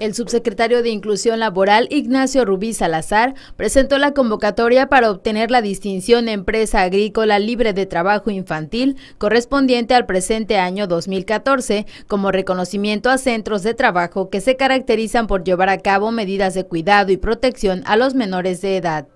El subsecretario de Inclusión Laboral, Ignacio Rubí Salazar, presentó la convocatoria para obtener la distinción Empresa Agrícola Libre de Trabajo Infantil correspondiente al presente año 2014, como reconocimiento a centros de trabajo que se caracterizan por llevar a cabo medidas de cuidado y protección a los menores de edad.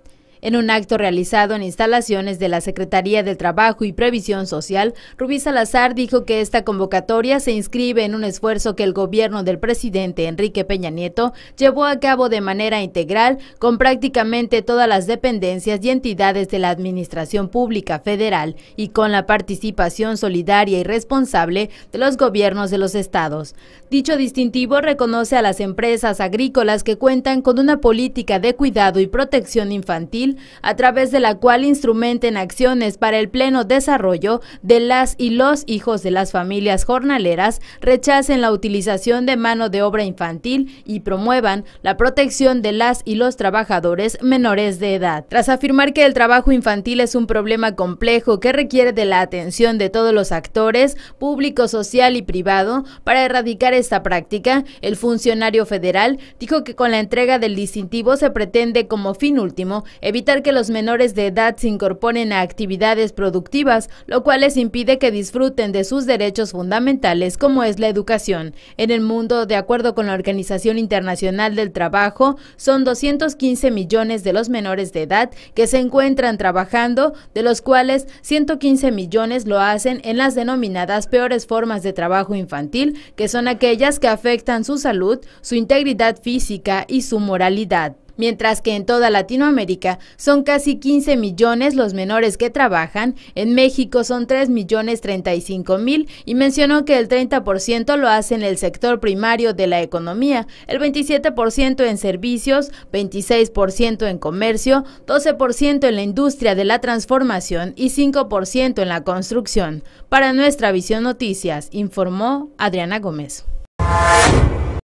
En un acto realizado en instalaciones de la Secretaría de Trabajo y Previsión Social, Rubí Salazar dijo que esta convocatoria se inscribe en un esfuerzo que el gobierno del presidente Enrique Peña Nieto llevó a cabo de manera integral con prácticamente todas las dependencias y entidades de la Administración Pública Federal y con la participación solidaria y responsable de los gobiernos de los estados. Dicho distintivo reconoce a las empresas agrícolas que cuentan con una política de cuidado y protección infantil a través de la cual instrumenten acciones para el pleno desarrollo de las y los hijos de las familias jornaleras, rechacen la utilización de mano de obra infantil y promuevan la protección de las y los trabajadores menores de edad. Tras afirmar que el trabajo infantil es un problema complejo que requiere de la atención de todos los actores, público, social y privado, para erradicar esta práctica, el funcionario federal dijo que con la entrega del distintivo se pretende como fin último evitar evitar que los menores de edad se incorporen a actividades productivas, lo cual les impide que disfruten de sus derechos fundamentales como es la educación. En el mundo, de acuerdo con la Organización Internacional del Trabajo, son 215 millones de los menores de edad que se encuentran trabajando, de los cuales 115 millones lo hacen en las denominadas peores formas de trabajo infantil, que son aquellas que afectan su salud, su integridad física y su moralidad mientras que en toda Latinoamérica son casi 15 millones los menores que trabajan, en México son 3 millones 35 mil y mencionó que el 30% lo hace en el sector primario de la economía, el 27% en servicios, 26% en comercio, 12% en la industria de la transformación y 5% en la construcción. Para nuestra visión noticias, informó Adriana Gómez.